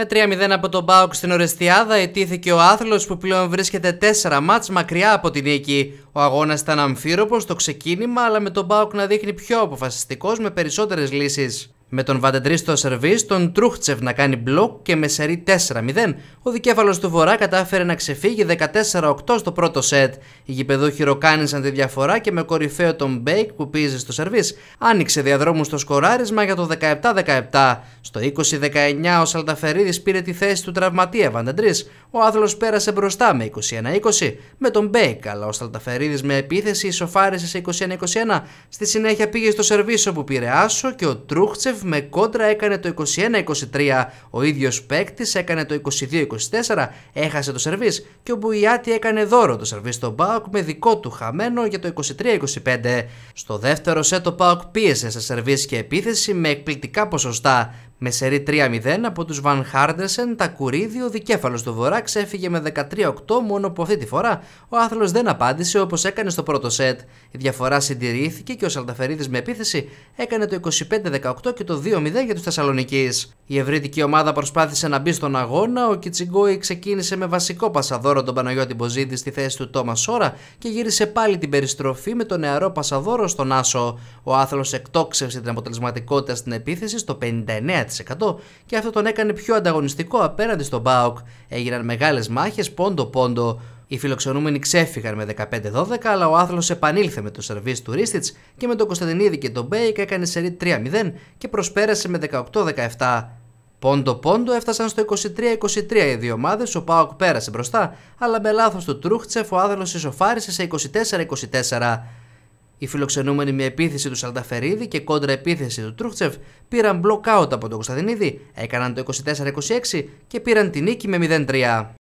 Με 3-0 από τον Μπάουκ στην Ορεστιάδα ετήθηκε ο Άθλος που πλέον βρίσκεται 4 μάτς μακριά από την νίκη. Ο αγώνας ήταν αμφίροπος στο ξεκίνημα αλλά με τον Μπάουκ να δείχνει πιο αποφασιστικός με περισσότερες λύσεις. Με τον Βαντεντρί στο σερβίς, τον Τρούχτσεβ να κάνει μπλοκ και με σερί 4-0, ο δικέφαλος του Βορρά κατάφερε να ξεφύγει 14-8 στο πρώτο σετ. Οι γηπεδούχοι τη διαφορά και με κορυφαίο τον Μπέικ που πίεζε στο σερβίς, άνοιξε διαδρόμους στο σκοράρισμα για το 17-17. Στο 20-19 ο Σαλταφερίδης πήρε τη θέση του τραυματία Βαντεντρίς. Ο Άθλος πέρασε μπροστά με 21-20 με τον Μπέικ, αλλά ο Σαλταφερίδης με επίθεση ισοφάρισε σε 21-21. Στη συνέχεια πήγε στο σερβίς όπου πήρε άσο και ο Τρούχτσεβ με κόντρα έκανε το 21-23. Ο ίδιος παίκτης έκανε το 22-24, έχασε το σερβίς και ο Μπουιάτη έκανε δώρο το σερβίς στον Πάοκ με δικό του χαμένο για το 23-25. Στο δεύτερο σετ το Πάοκ πίεσε σε σερβίς και επίθεση με εκπληκτικά ποσοστά. Με σερή 3-0 από τους Βαν Χάρντερσεν, τα κουρίδι, ο δικέφαλος του Βορρά ξέφυγε με 13-8 μόνο που αυτή τη φορά ο Άθλος δεν απάντησε όπως έκανε στο πρώτο σετ. Η διαφορά συντηρήθηκε και ο Σαλταφερίδης με επίθεση έκανε το 25-18 και το 2-0 για τους Θεσσαλονικείς. Η ευρύτικη ομάδα προσπάθησε να μπει στον αγώνα, ο Κιτσιγκόη ξεκίνησε με βασικό πασαδόρο τον Παναγιώτη Μποζίδη στη θέση του Τόμας Σόρα και γύρισε πάλι την περιστροφή με το νεαρό πασαδόρο στον Άσο. Ο Άθλος εκτόξευσε την αποτελεσματικότητα στην επίθεση στο 59 και αυτό τον έκανε πιο ανταγωνιστικό απέναντι στον ΠΑΟΚ. Έγιναν μεγάλες μάχες πόντο-πόντο. Οι φιλοξενούμενοι ξέφυγαν με 15-12, αλλά ο Άθλος επανήλθε με το σερβίς του Ρίστιτ και με τον Κωνσταντινίδη και τον Μπέικ έκανε σερί 3-0 και προσπέρασε με 18-17. Πόντο-πόντο έφτασαν στο 23-23 οι δύο ομάδες. Ο Πάοκ πέρασε μπροστά, αλλά με λάθος του Τρούχτσεφ ο άθλος ισοφάρισε σε 24-24. Οι φιλοξενούμενοι με επίθεση του Σαλταφερίδη και κόντρα επίθεση του Τρούχτσεφ πήραν μπλοκάουτ από τον Κωνσταντινίδη, έκαναν το 24-26 και πήραν την νίκη με 0-3.